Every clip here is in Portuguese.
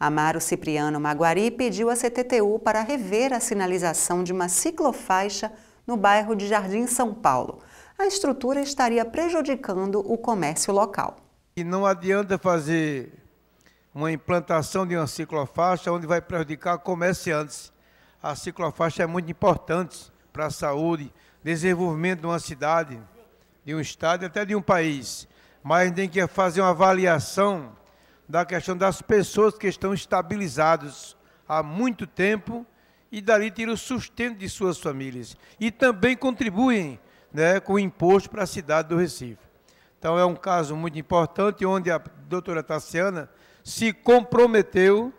Amaro Cipriano Maguari pediu à CTTU para rever a sinalização de uma ciclofaixa no bairro de Jardim São Paulo. A estrutura estaria prejudicando o comércio local. E não adianta fazer uma implantação de uma ciclofaixa onde vai prejudicar comerciantes. A ciclofaixa é muito importante para a saúde, desenvolvimento de uma cidade, de um estado, até de um país. Mas tem que fazer uma avaliação da questão das pessoas que estão estabilizadas há muito tempo e dali tiram o sustento de suas famílias. E também contribuem né, com o imposto para a cidade do Recife. Então é um caso muito importante onde a doutora Tassiana se comprometeu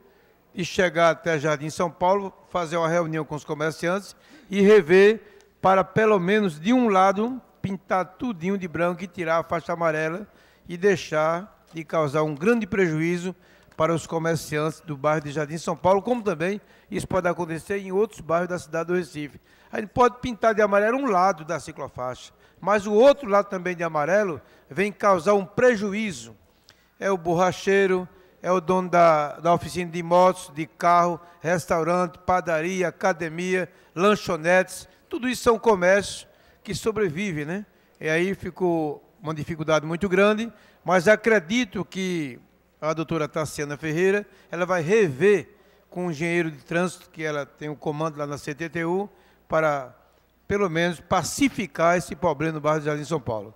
de chegar até Jardim São Paulo, fazer uma reunião com os comerciantes e rever para pelo menos de um lado pintar tudinho de branco e tirar a faixa amarela e deixar de causar um grande prejuízo para os comerciantes do bairro de Jardim São Paulo, como também isso pode acontecer em outros bairros da cidade do Recife. A gente pode pintar de amarelo um lado da ciclofaixa, mas o outro lado também de amarelo vem causar um prejuízo. É o borracheiro, é o dono da, da oficina de motos, de carro, restaurante, padaria, academia, lanchonetes, tudo isso são comércios que sobrevivem, né? E aí ficou uma dificuldade muito grande, mas acredito que a doutora Tassiana Ferreira, ela vai rever com o engenheiro de trânsito, que ela tem o um comando lá na CTTU, para, pelo menos, pacificar esse problema no bairro de Jardim São Paulo.